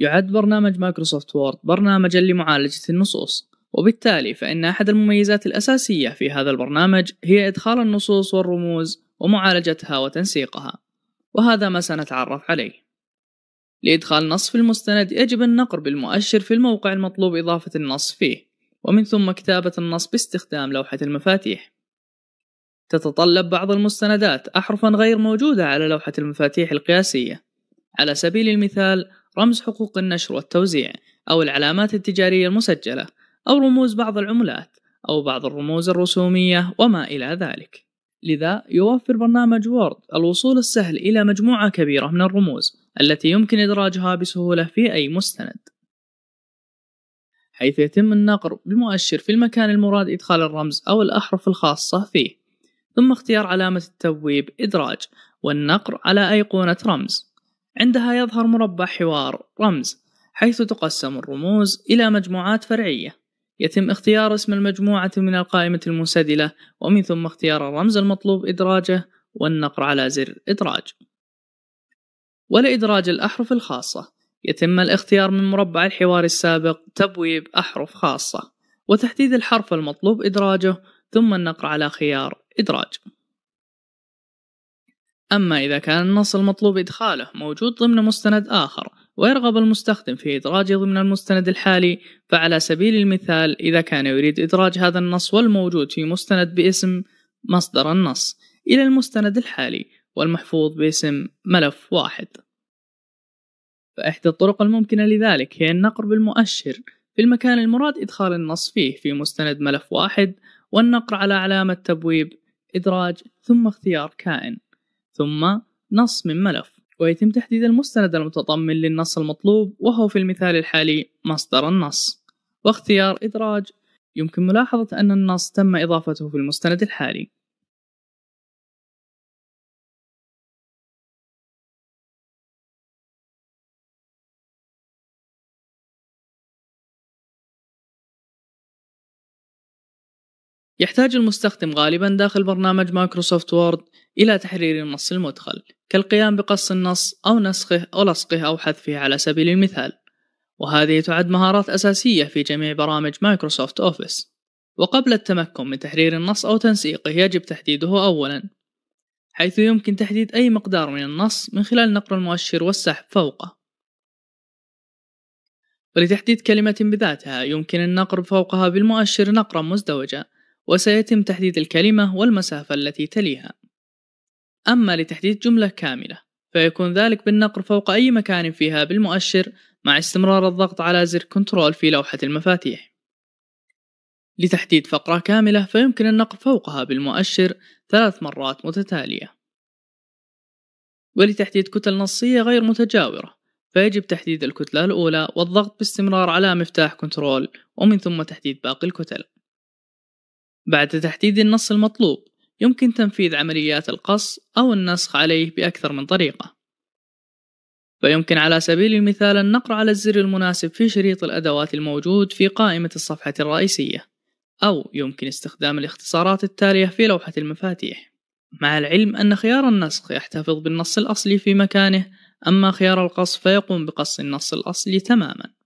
يعد برنامج مايكروسوفت وورد برنامجا لمعالجة النصوص وبالتالي فإن أحد المميزات الأساسية في هذا البرنامج هي إدخال النصوص والرموز ومعالجتها وتنسيقها وهذا ما سنتعرف عليه لإدخال نص في المستند يجب النقر بالمؤشر في الموقع المطلوب إضافة النص فيه ومن ثم كتابة النص باستخدام لوحة المفاتيح تتطلب بعض المستندات أحرفا غير موجودة على لوحة المفاتيح القياسية على سبيل المثال رمز حقوق النشر والتوزيع أو العلامات التجارية المسجلة أو رموز بعض العملات أو بعض الرموز الرسومية وما إلى ذلك لذا يوفر برنامج وورد الوصول السهل إلى مجموعة كبيرة من الرموز التي يمكن إدراجها بسهولة في أي مستند حيث يتم النقر بمؤشر في المكان المراد إدخال الرمز أو الأحرف الخاصة فيه ثم اختيار علامة التبويب إدراج والنقر على أيقونة رمز عندها يظهر مربع حوار رمز حيث تقسم الرموز إلى مجموعات فرعية يتم اختيار اسم المجموعة من القائمة المنسدلة ومن ثم اختيار الرمز المطلوب إدراجه والنقر على زر إدراج ولإدراج الأحرف الخاصة يتم الاختيار من مربع الحوار السابق تبويب أحرف خاصة وتحديد الحرف المطلوب إدراجه ثم النقر على خيار إدراج أما إذا كان النص المطلوب إدخاله موجود ضمن مستند آخر ويرغب المستخدم في إدراجه ضمن المستند الحالي فعلى سبيل المثال إذا كان يريد إدراج هذا النص والموجود في مستند باسم مصدر النص إلى المستند الحالي والمحفوظ باسم ملف واحد فإحدى الطرق الممكنة لذلك هي النقر بالمؤشر في المكان المراد إدخال النص فيه في مستند ملف واحد والنقر على علامة تبويب إدراج ثم اختيار كائن ثم نص من ملف ويتم تحديد المستند المتضمن للنص المطلوب وهو في المثال الحالي مصدر النص واختيار إدراج يمكن ملاحظة أن النص تم إضافته في المستند الحالي يحتاج المستخدم غالبا داخل برنامج مايكروسوفت وورد إلى تحرير النص المدخل كالقيام بقص النص أو نسخه أو لصقه أو حذفه على سبيل المثال وهذه تعد مهارات أساسية في جميع برامج مايكروسوفت أوفيس وقبل التمكن من تحرير النص أو تنسيقه يجب تحديده أولا حيث يمكن تحديد أي مقدار من النص من خلال نقر المؤشر والسحب فوقه ولتحديد كلمة بذاتها يمكن النقر فوقها بالمؤشر نقرا مزدوجا وسيتم تحديد الكلمة والمسافة التي تليها أما لتحديد جملة كاملة فيكون ذلك بالنقر فوق أي مكان فيها بالمؤشر مع استمرار الضغط على زر كنترول في لوحة المفاتيح لتحديد فقرة كاملة فيمكن النقر فوقها بالمؤشر ثلاث مرات متتالية ولتحديد كتل نصية غير متجاورة فيجب تحديد الكتلة الأولى والضغط باستمرار على مفتاح كنترول ومن ثم تحديد باقي الكتل بعد تحديد النص المطلوب يمكن تنفيذ عمليات القص أو النسخ عليه بأكثر من طريقة فيمكن على سبيل المثال النقر على الزر المناسب في شريط الأدوات الموجود في قائمة الصفحة الرئيسية أو يمكن استخدام الاختصارات التالية في لوحة المفاتيح مع العلم أن خيار النسخ يحتفظ بالنص الأصلي في مكانه أما خيار القص فيقوم بقص النص الأصلي تماماً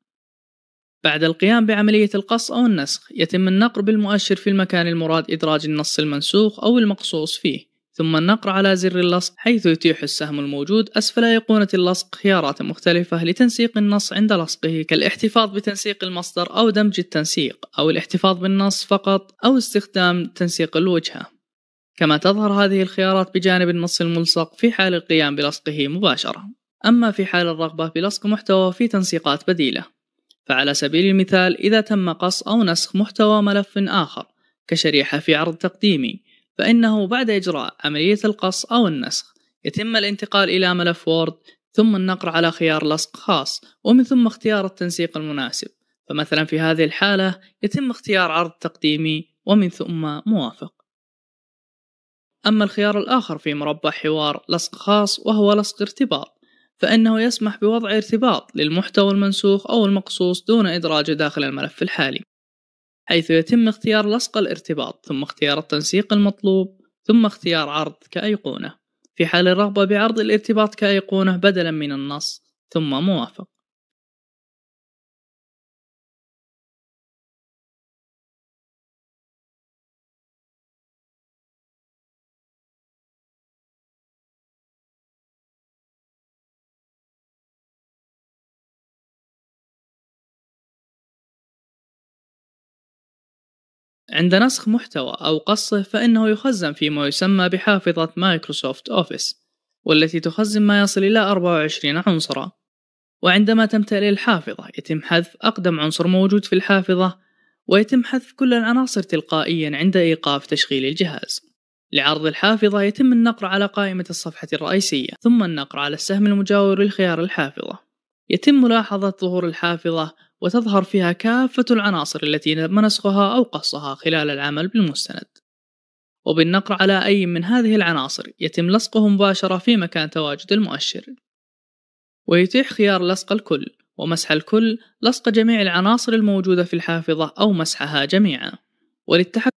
بعد القيام بعملية القص أو النسخ يتم النقر بالمؤشر في المكان المراد إدراج النص المنسوخ أو المقصوص فيه ثم النقر على زر اللصق حيث يتيح السهم الموجود أسفل أيقونة اللصق خيارات مختلفة لتنسيق النص عند لصقه كالاحتفاظ بتنسيق المصدر أو دمج التنسيق أو الاحتفاظ بالنص فقط أو استخدام تنسيق الوجهة كما تظهر هذه الخيارات بجانب النص الملصق في حال القيام بلصقه مباشرة أما في حال الرغبة بلصق محتوى في تنسيقات بديلة فعلى سبيل المثال إذا تم قص أو نسخ محتوى ملف آخر كشريحة في عرض تقديمي فإنه بعد إجراء عملية القص أو النسخ يتم الانتقال إلى ملف وورد ثم النقر على خيار لصق خاص ومن ثم اختيار التنسيق المناسب فمثلا في هذه الحالة يتم اختيار عرض تقديمي ومن ثم موافق أما الخيار الآخر في مربع حوار لصق خاص وهو لصق ارتباط فإنه يسمح بوضع ارتباط للمحتوى المنسوخ أو المقصوص دون إدراجه داخل الملف الحالي حيث يتم اختيار لصق الارتباط ثم اختيار التنسيق المطلوب ثم اختيار عرض كأيقونة في حال الرغبة بعرض الارتباط كأيقونة بدلا من النص ثم موافق عند نسخ محتوى أو قصه فإنه يخزن فيما يسمى بحافظة مايكروسوفت أوفيس والتي تخزن ما يصل إلى 24 عنصرا وعندما تمتلئ الحافظة يتم حذف أقدم عنصر موجود في الحافظة ويتم حذف كل العناصر تلقائيا عند إيقاف تشغيل الجهاز لعرض الحافظة يتم النقر على قائمة الصفحة الرئيسية ثم النقر على السهم المجاور لخيار الحافظة يتم ملاحظة ظهور الحافظة وتظهر فيها كافة العناصر التي تم نسخها أو قصها خلال العمل بالمستند وبالنقر على أي من هذه العناصر يتم لصقه مباشرة في مكان تواجد المؤشر ويتيح خيار لصق الكل ومسح الكل لصق جميع العناصر الموجودة في الحافظة أو مسحها جميعا وللتحكم